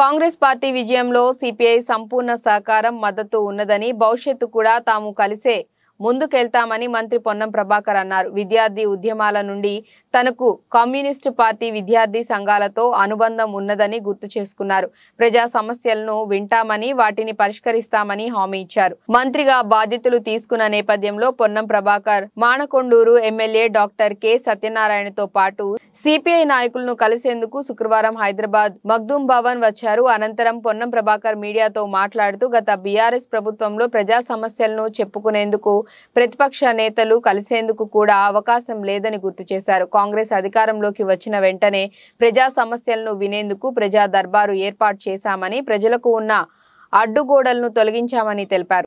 Congress party విజయంలో CPI సంపూర్ణ సహకారం మద్దతు ఉన్నదని భవిష్యత్తు కూడా తాము కలిసే ముందుకెళ్తామని మంత్రి పొన్నం ప్రభాకర్ అన్నారు విద్యార్థి ఉద్యమాల నుండి తనకు కమ్యూనిస్టు పార్టీ విద్యార్థి సంఘాలతో అనుబంధం ఉన్నదని గుర్తు చేసుకున్నారు ప్రజా సమస్యలను వింటామని వాటిని పరిష్కరిస్తామని హామీ ఇచ్చారు మంత్రిగా బాధ్యతలు తీసుకున్న నేపథ్యంలో Ponnam Prabhakar Manakondur MLA doctor K సత్యనారాయణతో పాటు సిపిఐ నాయకులను కలిసేందుకు శుక్రవారం హైదరాబాద్ మగ్దూం భవన్ వచ్చారు అనంతరం పొన్నం ప్రభాకర్ మీడియాతో మాట్లాడుతూ గత బీఆర్ఎస్ ప్రభుత్వంలో ప్రజా సమస్యలను చెప్పుకునేందుకు ప్రతిపక్ష నేతలు కలిసేందుకు కూడా అవకాశం లేదని గుర్తు చేశారు కాంగ్రెస్ అధికారంలోకి వచ్చిన వెంటనే ప్రజా సమస్యలను వినేందుకు ప్రజా దర్బారు ఏర్పాటు చేశామని ప్రజలకు ఉన్న అడ్డుగోడలను తొలగించామని తెలిపారు